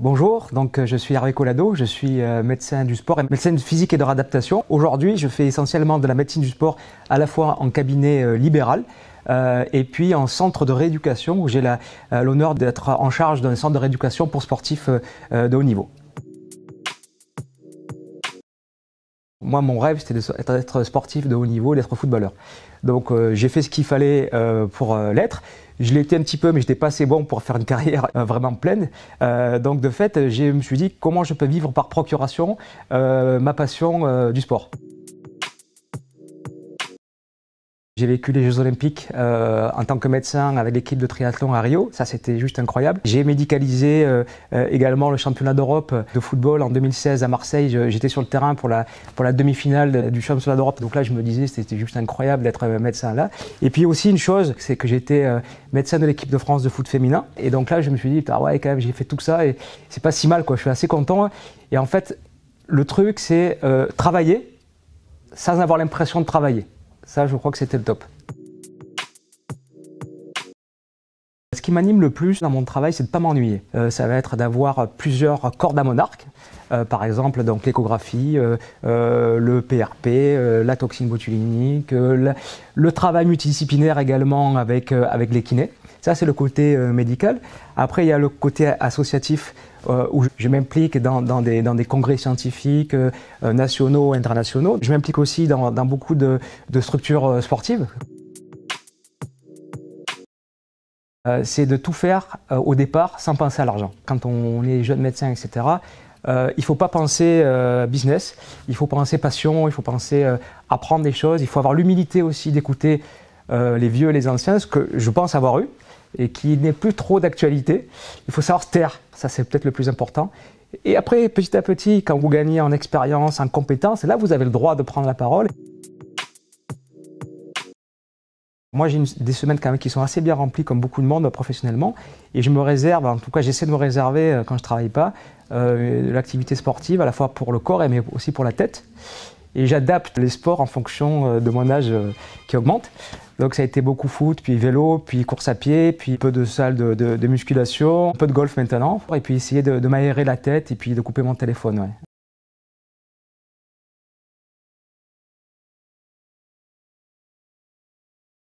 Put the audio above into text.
Bonjour, donc euh, je suis Hervé Colado, je suis euh, médecin du sport et médecin de physique et de réadaptation. Aujourd'hui, je fais essentiellement de la médecine du sport à la fois en cabinet euh, libéral et puis en centre de rééducation où j'ai l'honneur d'être en charge d'un centre de rééducation pour sportifs de haut niveau. moi, mon rêve, c'était d'être sportif de haut niveau, d'être footballeur. Donc, euh, j'ai fait ce qu'il fallait euh, pour euh, l'être. Je l'étais un petit peu, mais j'étais pas assez bon pour faire une carrière vraiment pleine. donc, de fait, je me suis dit comment je peux vivre par procuration ma passion du sport. J'ai vécu les Jeux Olympiques euh, en tant que médecin avec l'équipe de triathlon à Rio. Ça, c'était juste incroyable. J'ai médicalisé euh, euh, également le championnat d'Europe de football en 2016 à Marseille. J'étais sur le terrain pour la, pour la demi-finale du championnat d'Europe. Donc là, je me disais, c'était juste incroyable d'être médecin là. Et puis aussi, une chose, c'est que j'étais médecin de l'équipe de France de foot féminin. Et donc là, je me suis dit, ah ouais, quand même, j'ai fait tout ça et c'est pas si mal, quoi. Je suis assez content. Et en fait, le truc, c'est travailler sans avoir l'impression de travailler. Ça, je crois que c'était le top. Ce qui m'anime le plus dans mon travail, c'est de ne pas m'ennuyer. Euh, ça va être d'avoir plusieurs cordes à monarque, euh, par exemple donc l'échographie, euh, le PRP, la toxine botulinique, le, travail multidisciplinaire également avec, avec les kinés. Ça, c'est le côté euh, médical. Après, il y a le côté associatif euh, où je m'implique dans, des, congrès scientifiques euh, nationaux, internationaux. Je m'implique aussi dans, beaucoup de, structures sportives. c'est de tout faire au départ sans penser à l'argent. Quand on est jeune médecin, etc., il ne faut pas penser business, il faut penser passion, il faut penser apprendre des choses, il faut avoir l'humilité aussi d'écouter les vieux et les anciens, ce que je pense avoir eu et qui n'est plus trop d'actualité. Il faut savoir se taire, ça c'est peut-être le plus important. Et après, petit à petit, quand vous gagnez en expérience, en compétence, là vous avez le droit de prendre la parole. Moi, j'ai des semaines quand même qui sont assez bien remplies, comme beaucoup de monde professionnellement, et je me réserve, en tout cas, j'essaie de me réserver euh, quand je travaille pas, euh, l'activité sportive à la fois pour le corps et mais aussi pour la tête. Et j'adapte les sports en fonction euh, de mon âge euh, qui augmente. Donc ça a été beaucoup foot, puis vélo, puis course à pied, puis peu de salle de, musculation, un peu de golf maintenant, et puis essayer de, de m'aérer la tête et puis de couper mon téléphone.